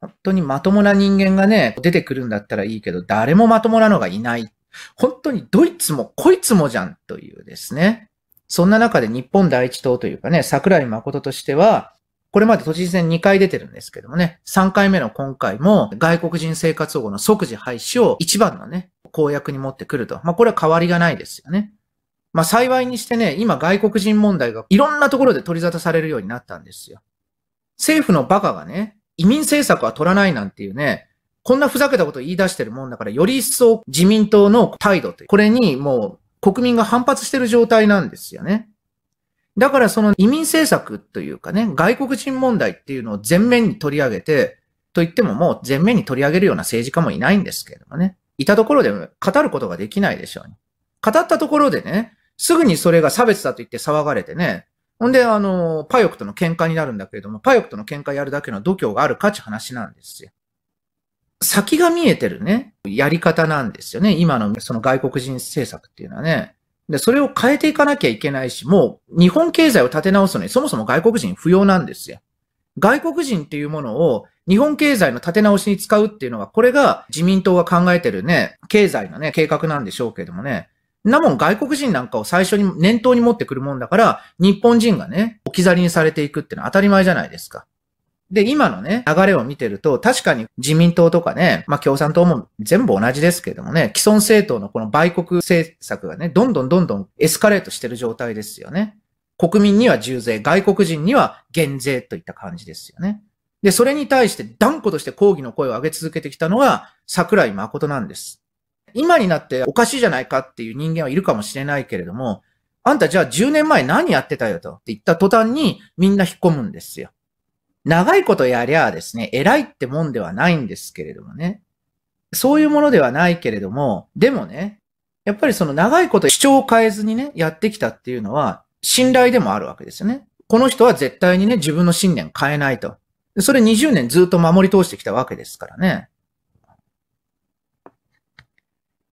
本当にまともな人間がね、出てくるんだったらいいけど、誰もまともなのがいない。本当にドイツもこいつもじゃんというですね。そんな中で日本第一党というかね、桜井誠としては、これまで都知事選2回出てるんですけどもね、3回目の今回も外国人生活保護の即時廃止を一番のね、公約に持ってくると。まあこれは変わりがないですよね。まあ幸いにしてね、今外国人問題がいろんなところで取り沙汰されるようになったんですよ。政府のバカがね、移民政策は取らないなんていうね、こんなふざけたことを言い出してるもんだから、より一層自民党の態度とこれにもう国民が反発してる状態なんですよね。だからその移民政策というかね、外国人問題っていうのを全面に取り上げて、と言ってももう全面に取り上げるような政治家もいないんですけれどもね。いたところでも語ることができないでしょう、ね。語ったところでね、すぐにそれが差別だと言って騒がれてね、ほんで、あの、パヨクとの喧嘩になるんだけれども、パヨクとの喧嘩やるだけの度胸があるか値話なんですよ。先が見えてるね、やり方なんですよね。今のその外国人政策っていうのはね。で、それを変えていかなきゃいけないし、もう日本経済を立て直すのにそもそも外国人不要なんですよ。外国人っていうものを日本経済の立て直しに使うっていうのが、これが自民党が考えてるね、経済のね、計画なんでしょうけどもね。なもん外国人なんかを最初に念頭に持ってくるもんだから、日本人がね、置き去りにされていくってのは当たり前じゃないですか。で、今のね、流れを見てると、確かに自民党とかね、まあ共産党も全部同じですけどもね、既存政党のこの売国政策がね、どんどんどんどんエスカレートしてる状態ですよね。国民には重税、外国人には減税といった感じですよね。で、それに対して断固として抗議の声を上げ続けてきたのが桜井誠なんです。今になっておかしいじゃないかっていう人間はいるかもしれないけれども、あんたじゃあ10年前何やってたよとって言った途端にみんな引っ込むんですよ。長いことやりゃあですね、偉いってもんではないんですけれどもね。そういうものではないけれども、でもね、やっぱりその長いこと主張を変えずにね、やってきたっていうのは信頼でもあるわけですよね。この人は絶対にね、自分の信念変えないと。それ20年ずっと守り通してきたわけですからね。